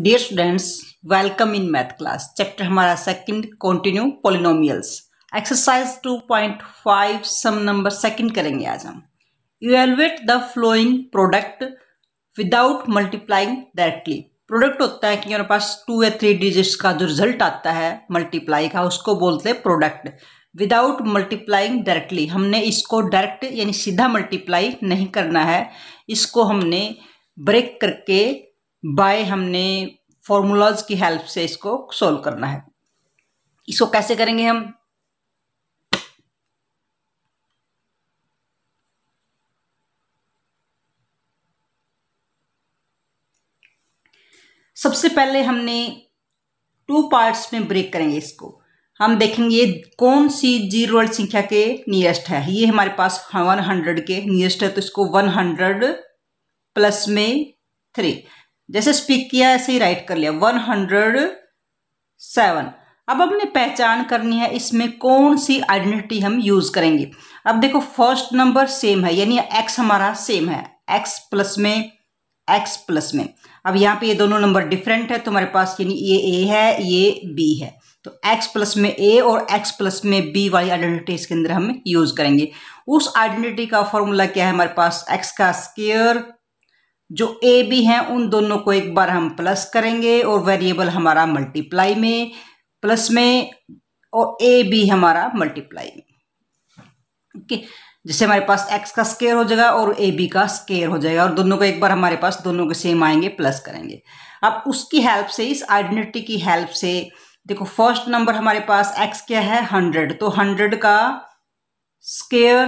dear students welcome in math class chapter हमारा second continue polynomials exercise 2.5 some number second करेंगे आज हम evaluate the following product without multiplying directly product होता है कि हमारे पास टू या थ्री डिजिट्स का जो रिजल्ट आता है मल्टीप्लाई का उसको बोलते हैं प्रोडक्ट विदाउट मल्टीप्लाइंग डायरेक्टली हमने इसको डायरेक्ट यानी सीधा मल्टीप्लाई नहीं करना है इसको हमने ब्रेक करके बाय हमने फॉर्मूलाज की हेल्प से इसको सोल्व करना है इसको कैसे करेंगे हम सबसे पहले हमने टू पार्ट्स में ब्रेक करेंगे इसको हम देखेंगे कौन सी जीरो वर्ड संख्या के नियरेस्ट है ये हमारे पास वन हंड्रेड के नियरेस्ट है तो इसको वन हंड्रेड प्लस में थ्री जैसे स्पीक किया ऐसे ही राइट कर लिया वन हंड्रेड सेवन अब हमने पहचान करनी है इसमें कौन सी आइडेंटिटी हम यूज करेंगे अब देखो फर्स्ट नंबर सेम है यानी एक्स हमारा सेम है एक्स प्लस में एक्स प्लस में अब यहाँ पे ये दोनों नंबर डिफरेंट है तुम्हारे तो पास यानी ये ए है ये बी है तो x प्लस में a और x प्लस में b वाली आइडेंटिटी इसके अंदर हम यूज़ करेंगे उस आइडेंटिटी का फॉर्मूला क्या है हमारे पास x का स्केयर जो ए बी हैं उन दोनों को एक बार हम प्लस करेंगे और वेरिएबल हमारा मल्टीप्लाई में प्लस में और ए बी हमारा मल्टीप्लाई में ओके जैसे हमारे पास एक्स का स्केयर हो जाएगा और ए बी का स्केयर हो जाएगा और दोनों को एक बार हमारे पास दोनों के सेम आएंगे प्लस करेंगे अब उसकी हेल्प से इस आइडेंटिटी की हेल्प से देखो फर्स्ट नंबर हमारे पास एक्स क्या है हंड्रेड तो हंड्रेड का स्केयर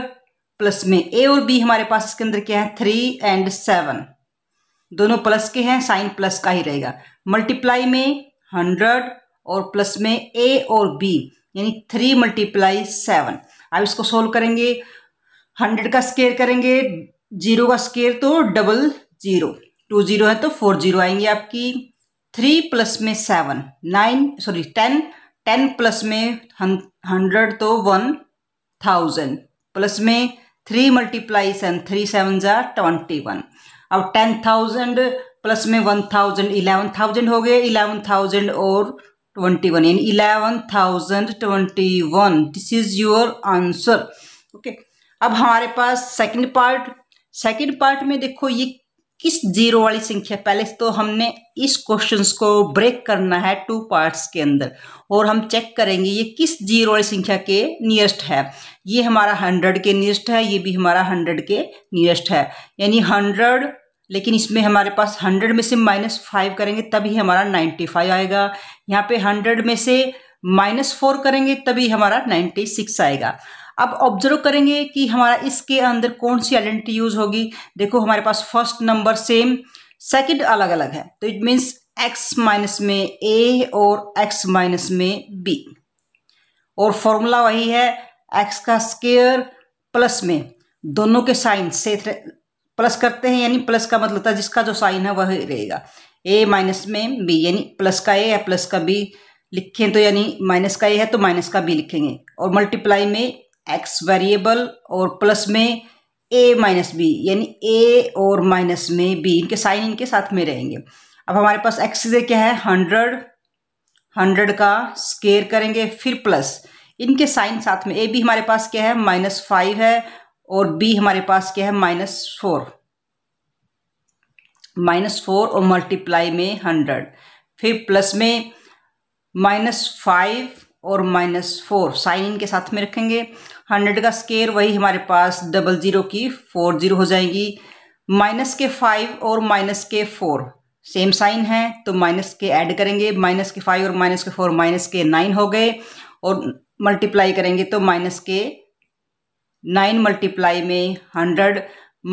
प्लस में ए और बी हमारे पास इसके अंदर क्या है थ्री एंड सेवन दोनों प्लस के हैं साइन प्लस का ही रहेगा मल्टीप्लाई में हंड्रेड और प्लस में ए और बी यानी थ्री मल्टीप्लाई सेवन अब इसको सोल्व करेंगे हंड्रेड का स्केयर करेंगे जीरो का स्केयर तो डबल जीरो टू जीरो है तो फोर जीरो आएंगे आपकी थ्री प्लस में seven nine sorry ten ten plus में हंड्रेड तो वन थाउजेंड प्लस में three multiply seven three seven जार ट्वेंटी वन अब टेन थाउजेंड प्लस में वन थाउजेंड इलेवन थाउजेंड हो गए इलेवन थाउजेंड और ट्वेंटी वन यानी eleven thousand twenty one this is your answer okay अब हमारे पास सेकंड पार्ट सेकंड पार्ट में देखो ये किस जीरो वाली संख्या पहले तो हमने इस क्वेश्चंस को ब्रेक करना है टू पार्ट्स के अंदर और हम चेक करेंगे ये किस जीरो वाली संख्या के नियरेस्ट है ये हमारा हंड्रेड के नियरेस्ट है ये भी हमारा हंड्रेड के नियरेस्ट है यानी हंड्रेड लेकिन इसमें हमारे पास हंड्रेड में से माइनस फाइव करेंगे तभी हमारा नाइन्टी फाइव आएगा यहाँ पे हंड्रेड में से माइनस फोर करेंगे तभी हमारा नाइन्टी सिक्स आएगा अब ऑब्जर्व करेंगे कि हमारा इसके अंदर कौन सी आइडेंटिटी यूज़ होगी देखो हमारे पास फर्स्ट नंबर सेम सेकंड अलग अलग है तो इट मीन्स एक्स माइनस में ए और एक्स माइनस में बी और फॉर्मूला वही है एक्स का स्केयर प्लस में दोनों के साइन से प्लस करते हैं यानी प्लस का मतलब था जिसका जो साइन है वही रहेगा ए माइनस में बी यानी प्लस का ए या प्लस का बी लिखें तो यानी माइनस का ए है तो माइनस का बी लिखेंगे और मल्टीप्लाई में एक्स वेरिएबल और प्लस में ए माइनस बी यानी ए और माइनस में बी इनके साइन इनके साथ में रहेंगे अब हमारे पास एक्स से क्या है हंड्रेड हंड्रेड का स्केयर करेंगे फिर प्लस इनके साइन साथ में ए बी हमारे पास क्या है माइनस फाइव है और बी हमारे पास क्या है माइनस फोर माइनस फोर और मल्टीप्लाई में हंड्रेड फिर प्लस में माइनस फाइव और माइनस फोर साइन इन के साथ में रखेंगे हंड्रेड का स्केयर वही हमारे पास डबल ज़ीरो की फोर ज़ीरो हो जाएगी माइनस के फाइव और माइनस के फोर सेम साइन है तो माइनस के ऐड करेंगे माइनस के फाइव और माइनस के फोर माइनस के नाइन हो गए और मल्टीप्लाई करेंगे तो माइनस के नाइन मल्टीप्लाई में हंड्रेड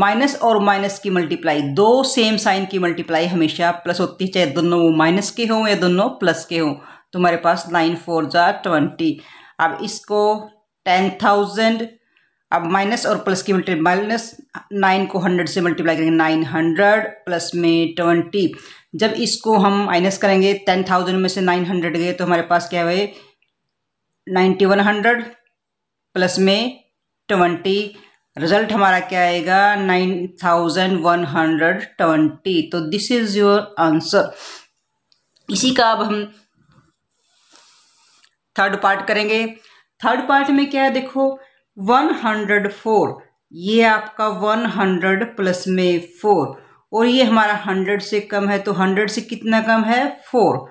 माइनस और माइनस की मल्टीप्लाई दो सेम साइन की मल्टीप्लाई हमेशा प्लस होती है चाहे दोनों वो माइनस के हों या दोनों प्लस के हों तुम्हारे पास नाइन फोर ज़ा ट्वेंटी अब इसको टेन थाउजेंड अब माइनस और प्लस की मल्टी माइनस नाइन को हंड्रेड से मल्टीप्लाई करेंगे नाइन हंड्रेड प्लस में ट्वेंटी जब इसको हम माइनस करेंगे टेन थाउजेंड में से नाइन हंड्रेड गए तो हमारे पास क्या है नाइन्टी वन हंड्रेड प्लस में ट्वेंटी रिजल्ट हमारा क्या आएगा nine thousand one hundred twenty तो दिस इज़ योर आंसर इसी का अब हम थर्ड पार्ट करेंगे थर्ड पार्ट में क्या है देखो वन हंड्रेड फोर ये आपका वन हंड्रेड प्लस में फोर और ये हमारा हंड्रेड से कम है तो हंड्रेड से कितना कम है फोर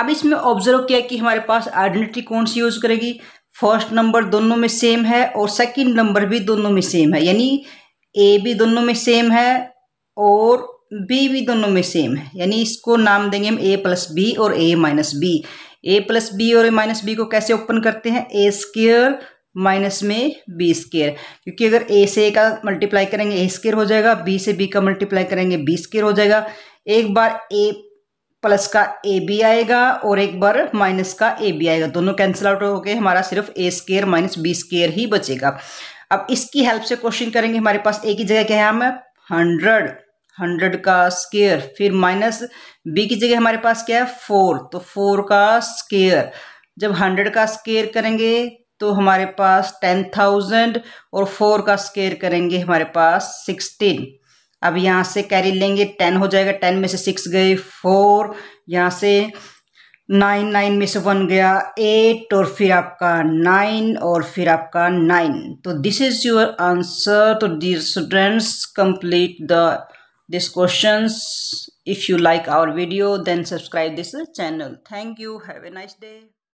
अब इसमें ऑब्जर्व किया कि हमारे पास आइडेंटिटी कौन सी यूज़ करेगी फर्स्ट नंबर दोनों में सेम है और सेकंड नंबर भी दोनों में सेम है यानी ए भी दोनों में सेम है और बी भी दोनों में सेम है यानी इसको नाम देंगे हम ए प्लस बी और A minus B A plus B और ए माइनस बी को कैसे ओपन करते हैं ए स्केयर माइनस में बी स्केयर क्योंकि अगर ए से ए का मल्टीप्लाई करेंगे ए स्केयर हो जाएगा बी से बी का मल्टीप्लाई करेंगे बी स्केयर हो जाएगा एक बार ए प्लस का ए बी आएगा और एक बार माइनस का ए बी आएगा दोनों कैंसिल आउट हो गए हमारा सिर्फ A square minus B square ही बचेगा अब इसकी हेल्प से क्वेश्चन करेंगे हमारे पास ए की जगह क्या है हम हंड्रेड हंड्रेड का स्केयर फिर माइनस बी की जगह हमारे पास क्या है फोर तो फोर का स्केयर जब हंड्रेड का स्केयर करेंगे तो हमारे पास टेन थाउजेंड और फोर का स्केयर करेंगे हमारे पास सिक्सटीन अब यहाँ से कैरी लेंगे टेन हो जाएगा टेन में से सिक्स गए फोर यहाँ से नाइन नाइन में से वन गया एट और फिर आपका नाइन और फिर आपका नाइन तो दिस इज़ योर आंसर तो dear students complete the these questions if you like our video then subscribe this channel thank you have a nice day